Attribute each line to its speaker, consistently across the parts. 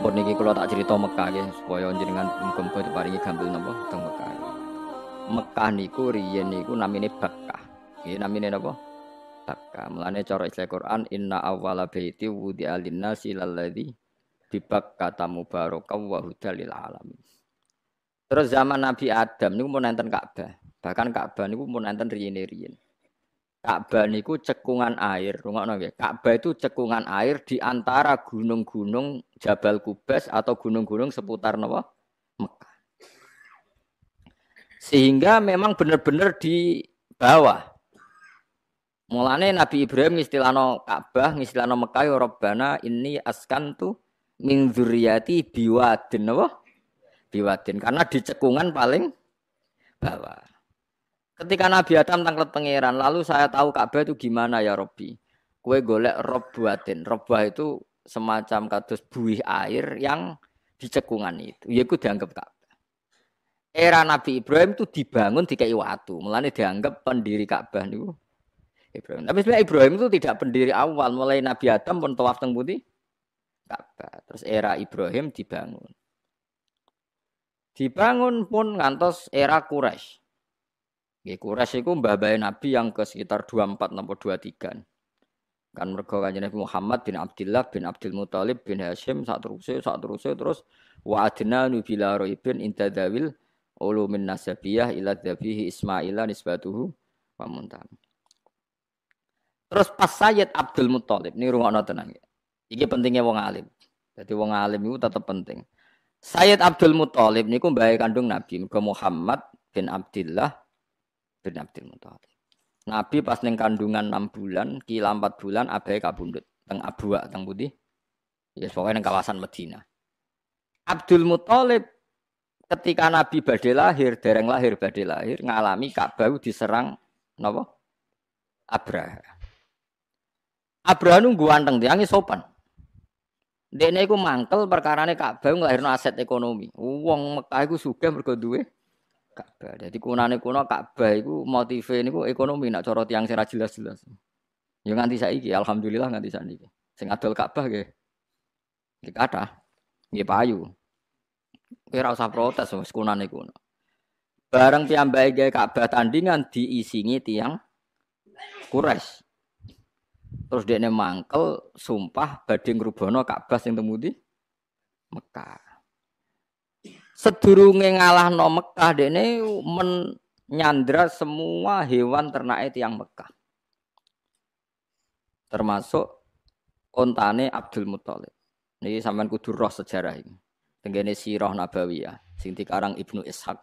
Speaker 1: Pun niki kalau tak cerita Mekah ya, supaya jenengan muga-muga diparingi gampil napa teng Mekah. Mekah niku riyen niku namine Bakkah. Nggih namine napa? Bakkah. Mulane cara istilah Quran inna awwala baiti wudi alinnasi lalladzi bi Bakkah mubarakah wa hudal alamin. Terus zaman Nabi Adam niku mau nenten Ka'bah. Bahkan Ka'bah niku mun nenten riyene-riyene. Ka'bah niku cekungan air. Rungokno nggih. Ka'bah itu cekungan air di antara gunung-gunung Jabal Kubes atau gunung-gunung seputar napa? Mekah. Sehingga memang benar-benar di bawah. Mulane Nabi Ibrahim ngistilano Ka'bah, ngistilano Mekah ya Rabbana ini askantu min dzurriyyati biwadin napa? Biwadin karena di cekungan paling bawah. Ketika Nabi Adam tangkap pangeran, lalu saya tahu Ka'bah itu gimana ya Robi. Kue golek rob buatin. Robah itu semacam kados buih air yang di cekungan itu. Iya, itu dianggap Ka'bah. Era Nabi Ibrahim itu dibangun di watu. Mulanya dianggap pendiri Ka'bah itu Ibrahim. Tapi sebenarnya Ibrahim itu tidak pendiri awal. Mulai Nabi Adam pun tawaf teng putih Ka'bah. Terus era Ibrahim dibangun. Dibangun pun ngantos era Quraisy. Ya, Quraisy itu mbah bayi Nabi yang ke sekitar dua 24 nomor 23. Kan mergo kan Nabi Muhammad bin Abdullah bin Abdul Muthalib bin Hashim sak terusé sak terusé terus wa adna nubila raibin intadawil ulumin nasabiyah ila dzabihi Ismaila nisbatuhu wa Terus pas Sayyid Abdul Muthalib ini rungokno tenang ya. Iki pentingnya wong alim. Jadi wong alim itu tetap penting. Sayyid Abdul Muthalib niku mbae kandung Nabi, mergo Muhammad bin Abdullah bin Abdul Muthalib. Nabi pas neng kandungan enam bulan, kila 4 bulan abai kabundut teng Abwa teng Putih. Ya pokoknya neng kawasan Medina. Abdul Muthalib ketika Nabi badai lahir, dereng lahir badai lahir ngalami kabau diserang napa? Abraha. Abraha nunggu anteng diangi sopan. Dene iku mangkel perkarane Ka'bah nglahirno aset ekonomi. Wong Mekah iku sugih mergo duwe Ka'bah. Jadi kunane kuno Ka'bah iku motive niku ekonomi nak corot tiang sing jelas-jelas. Ya nganti saiki alhamdulillah nganti saiki. Sing adol Ka'bah nggih. Nggih ada, Nggih payu. Kowe ora usah protes mas kunane kuno. Bareng piyambake gawe Ka'bah tandingan diisingi tiang kures. Terus dia mangkel sumpah badhe ngrubono Ka'bah yang temudi Mekah sedurunge ngalahno Mekah dene menyandra semua hewan ternak e itu yang Mekah. Termasuk ontane Abdul Mutalib Niki sampean kudu roh sejarah ini. Tenggene Sirah Nabawiyah sing dikarang Ibnu Ishaq.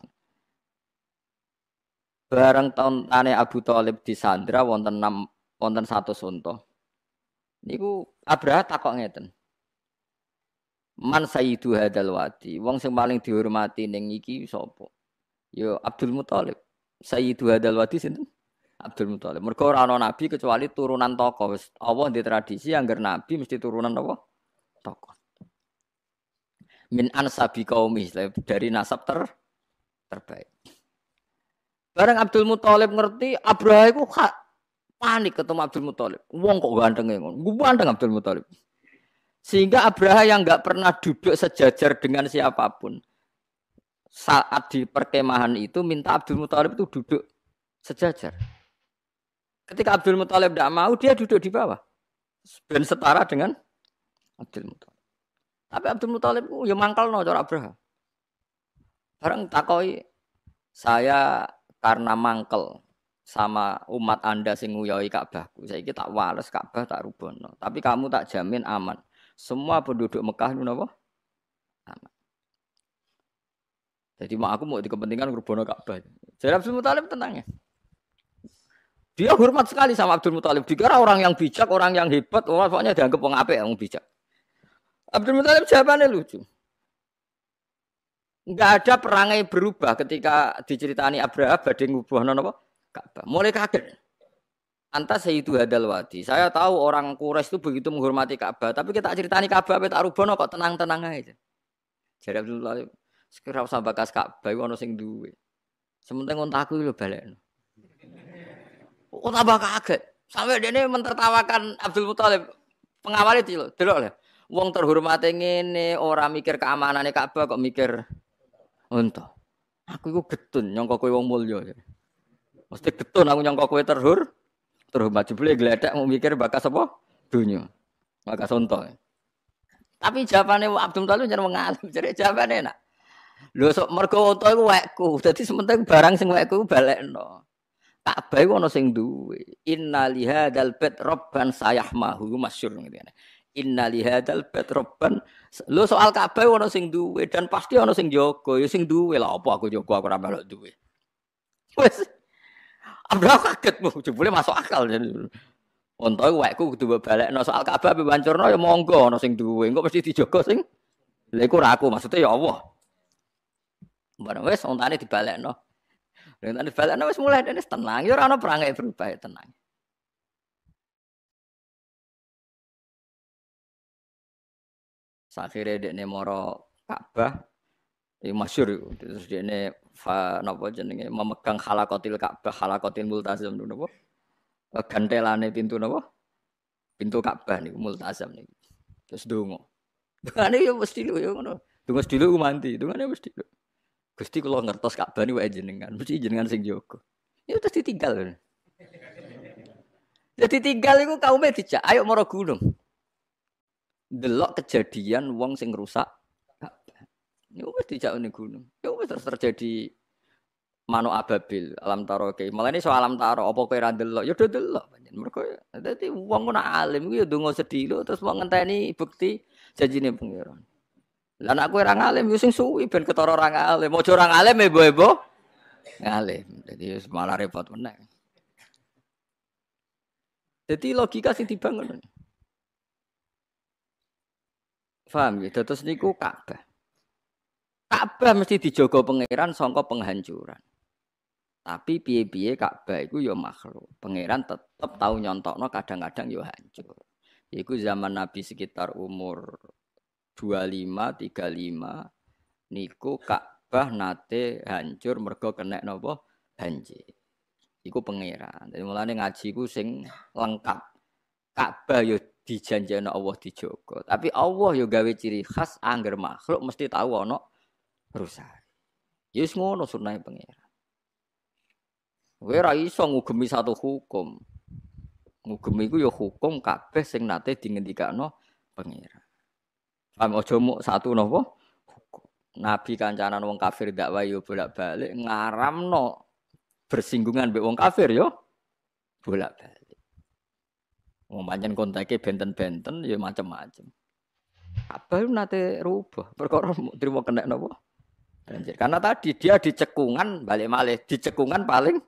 Speaker 1: Bareng ontane Abu Thalib disandra wonten 6 wonten 100 unta. Niku Abraha takok ngeten. Man sayyidu hadal wadi. Wong sing paling dihormati ning iki sapa? Yo ya, Abdul Muthalib. Sayyidu hadal wadi sinten? Abdul Muthalib. Mergo ora ana nabi kecuali turunan tokoh. Wis Allah di tradisi anggar nabi mesti turunan apa? Tokoh. Min ansabi misle, dari nasab ter terbaik. Barang Abdul Muthalib ngerti Abraha iku panik ketemu Abdul Muthalib. Wong kok gantenge ngono. Ganteng Abdul Muthalib. Sehingga Abraha yang nggak pernah duduk sejajar dengan siapapun saat di perkemahan itu minta Abdul Muthalib itu duduk sejajar. Ketika Abdul Muthalib tidak mau, dia duduk di bawah. Dan setara dengan Abdul Muthalib. Tapi Abdul Muthalib oh, ya mangkal no cara Abraha. Barang takoi saya karena mangkel sama umat Anda sing nguyoi Ka'bahku. Saya tak wales Ka'bah tak rubono. Tapi kamu tak jamin aman. Semua penduduk Mekah itu apa? Anak. Jadi mak aku mau di kepentingan rubono Ka'bah. Jadi Abdul Muthalib tenang ya. Dia hormat sekali sama Abdul Muthalib. Dikira orang yang bijak, orang yang hebat, orang pokoknya dianggap orang apik, orang bijak. Abdul Muthalib jawabannya lucu. Enggak ada perangai berubah ketika diceritani Abraha badeng ngubuhno apa? Ka'bah. Mulai kaget. Anta itu hadal wadi. Saya tahu orang Quraisy itu begitu menghormati Ka'bah, tapi kita ceritani Ka'bah tak rubono kok tenang-tenang aja. Jadi Abdullah sekira usah bakas Ka'bah ono sing duwe. Sementing aku lho Oh, Kok tambah kaget. Sampai dia mentertawakan Abdul Muthalib. Pengawal itu lho, delok lho. Wong terhormat ngene, ora mikir keamanannya Ka'bah kok mikir unta. Aku iku getun nyangka kowe wong mulya. Mesti getun aku nyangka kowe terhur terhormat jebule geledak mau mikir bakas apa dunia bakas sontok tapi jawabannya Abdul Muthalib jangan mengalami jadi jawabannya nak Lho sok mergo unta iku wekku. Dadi barang sing wekku balekno. Ka'bah iku ana sing duwe. Inna li hadzal bait rabban sayahmahu masyhur ngene. Inna liha hadzal bait rabban. soal Ka'bah ana sing duwe dan pasti ana sing joko Ya sing duwe lah apa aku joko aku ora melok duwe. Wis Alhamdulillah kaget, jebule masuk akal. Untung wekku kudu balik no soal Ka'bah be no ya monggo no sing duwe, engko mesti dijogo sing lha iku aku, maksudnya ya Allah. Bareng no, untane dibalekno. Untane no, wes mulai ini tenang, ya ora perangai berubah ya tenang. akhirnya dekne moro Ka'bah, ini ya masyur terus dekne fa napa jenenge memegang halakotil Ka'bah, halakotil multazam napa? Eh, gantelane pintu napa? Pintu Ka'bah niku multazam niku. Terus donga. Dungane ya mesti lu ya ngono. Donga sedhilu ku mandi, dungane mesti lu Gusti kula ngertos Ka'bah niku wae jenengan, mesti jenengan sing jaga. Ya terus ditinggal. Jadi ya tinggal itu kaumnya dijak, ayo moro gunung. Delok kejadian wong sing rusak Ini wis dijak ning gunung. Ya wis terus terjadi manuk ababil alam taro ke. Malah ini soal alam taro apa kowe ra ndelok? Ya do ndelok pancen. Mergo dadi wong ngono alim iku ya ndonga sedhi lho terus mau ngenteni bukti janjine pangeran. Lah nek kowe ra ngalim yo sing suwi ben ketara ra ngalim. Ojo ra ngalim ibu-ibu. Ngalim. Dadi wis malah repot meneh. Jadi logika sih dibangun. Faham ya? Terus niku Ka'bah. Ka'bah mesti dijogo pangeran songko penghancuran. Tapi piye-piye Ka'bah itu ya makhluk. Pangeran tetap tahu nyontokno kadang-kadang ya hancur. Iku zaman Nabi sekitar umur 25 35 niku Ka'bah nate hancur mergo kena napa banjir. Iku pangeran. Dadi mulane ngaji ku sing lengkap. Ka'bah yo ya dijanjeno Allah dijogo. Tapi Allah yo ya gawe ciri khas angger makhluk mesti tahu ana rusak. Yus ya ngono sunai pangeran. wera iso ngugemi satu hukum. Ngugemi ku ya hukum kabeh sing nate dingendikakno pangeran. Paham aja muk satu napa? Nabi kancanan wong kafir dakwah yo ya bolak-balik ngaramno bersinggungan mbek wong kafir yo ya bolak-balik. Wong pancen kontake benten-benten yo macam-macam. Apa nate rubah perkara terima kena napa? banjir. Karena tadi dia dicekungan balik malih, dicekungan paling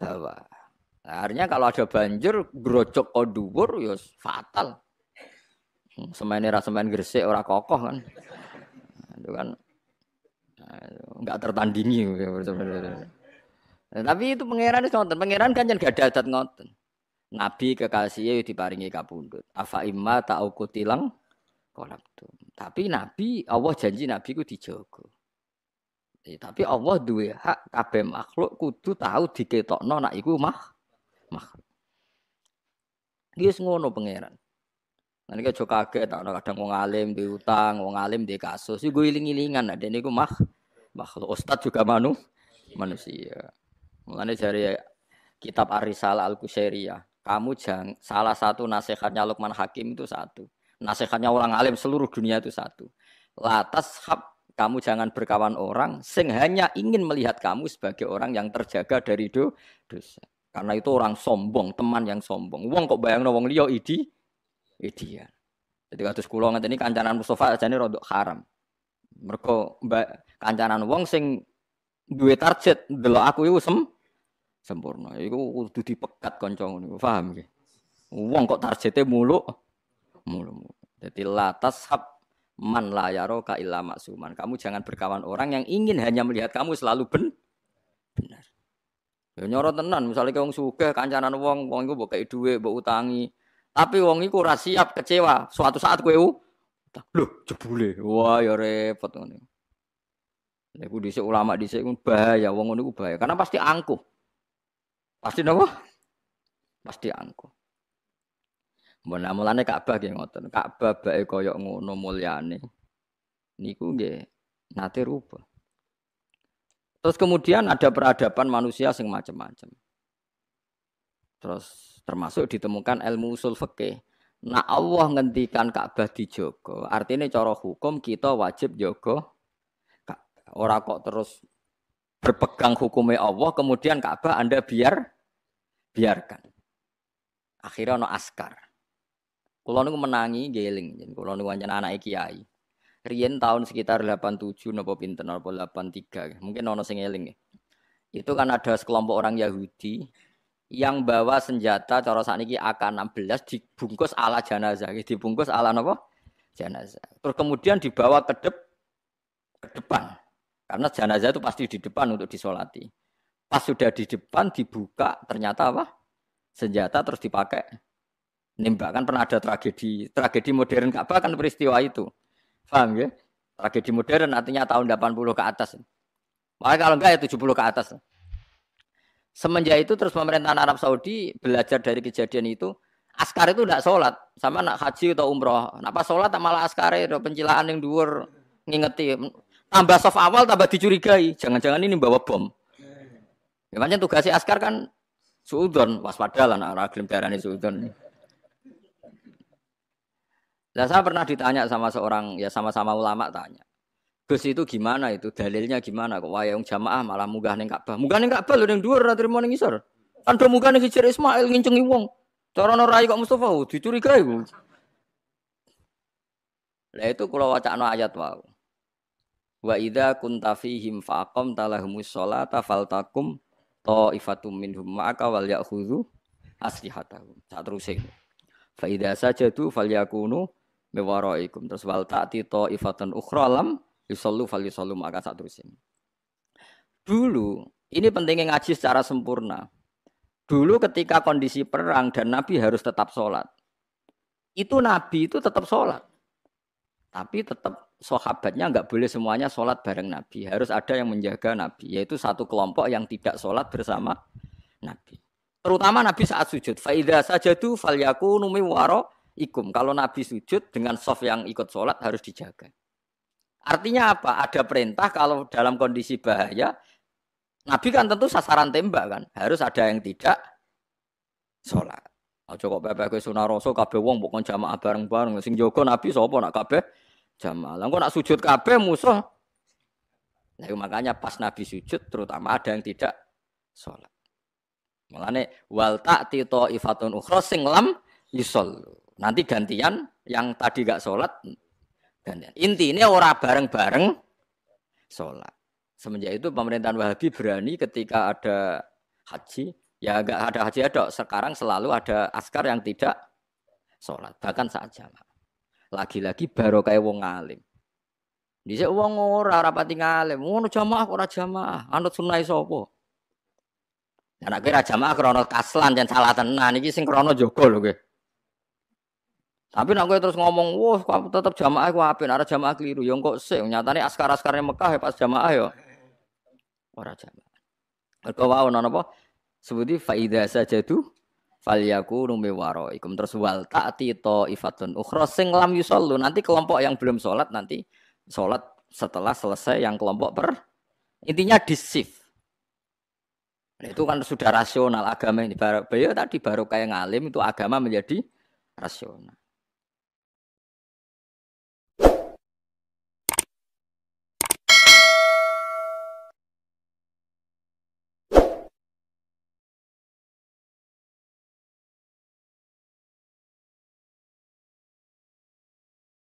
Speaker 1: bawah. Nah, artinya kalau ada banjir grojok odur, ya fatal. Hmm, semen ra semen gresik ora kokoh kan. Itu kan nah, nggak tertandingi. Nah, tapi itu pangeran itu ngoten, pangeran kan jangan gak ada nonton. ngoten. Nabi kekasihnya diparingi kapundut. Afa imma kolam tuh. Tapi Nabi, Allah janji Nabi ku dijogo. Ya, tapi Allah duwe hak kabeh makhluk kudu tahu diketokno nak iku mah makhluk. Wis ngono pangeran. Nanti aja kaget tak kadang wong alim di utang, wong alim di kasus, iku iling-ilingan ada niku mah makhluk. Ustaz juga manu manusia. Mulane dari kitab Ar-Risalah Al-Qusairiyah, kamu jangan salah satu nasihatnya Lukman Hakim itu satu. Nasihatnya orang alim seluruh dunia itu satu. Latas hab kamu jangan berkawan orang sing hanya ingin melihat kamu sebagai orang yang terjaga dari do dosa. Karena itu orang sombong, teman yang sombong. Wong kok bayang wong liya idi idi ya. Jadi kados kula ngeten kancanan Mustafa ajane rodok haram. Mergo kancanan wong sing duwe target delok aku iku sem sempurna. Iku kudu dipekat kanca ngono. Paham nggih? Wong kok targete muluk muluk. Jadi latas hab man layaro ka illa maksuman. Kamu jangan berkawan orang yang ingin hanya melihat kamu selalu ben benar. Ya nyorot tenan, misalnya kayak wong kancanan wong, wong itu mbok kei dhuwit, utangi. Tapi wong itu ora siap kecewa suatu saat kowe lho jebule. Wah ya repot ngene. Iku dhisik ulama dhisik ku bahaya, wong ngono iku bahaya. Karena pasti angkuh. Pasti napa? Pasti angkuh. Mbon mulane Ka'bah nggih ngoten. Ka'bah bae kaya ngono mulyane. Niku nggih nate rupa. Terus kemudian ada peradaban manusia sing macam-macam. Terus termasuk ditemukan ilmu usul fikih. Nah Allah ngendikan Ka'bah dijogo, artinya cara hukum kita wajib jogo Ora kok terus berpegang hukumnya Allah, kemudian Ka'bah Anda biar biarkan. Akhirnya ono askar. Kulo niku menangi geling, jadi kulo niku wancen anak kiai. Rien tahun sekitar 87 nopo pinter nopo 83 mungkin nono sing Itu kan ada sekelompok orang Yahudi yang bawa senjata cara saat ini AK-16 dibungkus ala jenazah, dibungkus ala nopo jenazah. Terus kemudian dibawa ke, dep, ke depan karena jenazah itu pasti di depan untuk disolati. Pas sudah di depan dibuka ternyata apa? Senjata terus dipakai nembak kan pernah ada tragedi tragedi modern Ka'bah kan peristiwa itu paham ya tragedi modern artinya tahun 80 ke atas makanya kalau enggak ya 70 ke atas semenjak itu terus pemerintahan Arab Saudi belajar dari kejadian itu askar itu tidak sholat sama nak haji atau umroh kenapa sholat? sholat malah askar itu pencilaan yang duur ngingeti tambah soft awal tambah dicurigai jangan-jangan ini bawa bom Memangnya ya, tugasnya askar kan suudon waspada lah nak orang ini darani suudon Nah, saya pernah ditanya sama seorang ya sama-sama ulama tanya. Gus itu gimana itu dalilnya gimana kok wayang jamaah malah munggah ning Ka'bah. Munggah ning Ka'bah lho ning dhuwur ora trimo ning ngisor. Kan do munggah ning Hijr Ismail ngincengi wong. Cara rai kok Mustafa oh, dicurigai ku. Lah itu kula wacana ayat wau. Wa idza kunta fihim faqam talahumus sholata faltakum ta'ifatum minhum ma'aka wal ya'khudhu aslihatahum. Tak terusin. Fa idza sajadu falyakunu mewaraikum terus wal ta'ti ta'ifatan ukhra lam yusallu fal yusallu maka Dulu ini pentingnya ngaji secara sempurna. Dulu ketika kondisi perang dan Nabi harus tetap sholat. Itu Nabi itu tetap sholat. Tapi tetap sahabatnya nggak boleh semuanya sholat bareng Nabi. Harus ada yang menjaga Nabi. Yaitu satu kelompok yang tidak sholat bersama Nabi. Terutama Nabi saat sujud. Faidah saja tuh faliyaku numi waro ikum. Kalau Nabi sujud dengan soft yang ikut sholat harus dijaga. Artinya apa? Ada perintah kalau dalam kondisi bahaya, Nabi kan tentu sasaran tembak kan. Harus ada yang tidak sholat. Aja oh, kok bebek ke sunah rasul kabeh wong mbok jamaah bareng-bareng sing jaga Nabi sapa nak kabeh jamaah. Lah nak sujud kabe musuh. Nah, makanya pas Nabi sujud terutama ada yang tidak sholat. Mulane wal ta'ti ta'ifatun ukhra sing lam yusollu. Nanti gantian yang tadi gak sholat gantian. Intinya ora bareng-bareng sholat. Semenjak itu pemerintahan Wahabi berani ketika ada haji, ya gak ada haji ada. Sekarang selalu ada askar yang tidak sholat, bahkan saat jamak. Lagi-lagi baru kayak wong alim. Dise wong ora rapati ngalim, ngono jamaah ora jamaah, anut sunai sapa? Anak kira jamaah krono kaslan dan salah tenan ini sing krono jogo loh gue tapi nak terus ngomong, wah kamu tetap jamaah aku apa? ada jamaah keliru, yang kok sih, nyatanya askar-askarnya Mekah ya pas jamaah ya. Orang jamaah. Mereka wow nana apa? Sebuti faidah saja itu, faliyaku numi ikum terus wal to ifatun ukhra sing lam yusolu. nanti kelompok yang belum sholat nanti sholat setelah selesai yang kelompok ber, intinya disif nah, itu kan sudah rasional agama ini baru tadi baru kayak ngalim itu agama menjadi rasional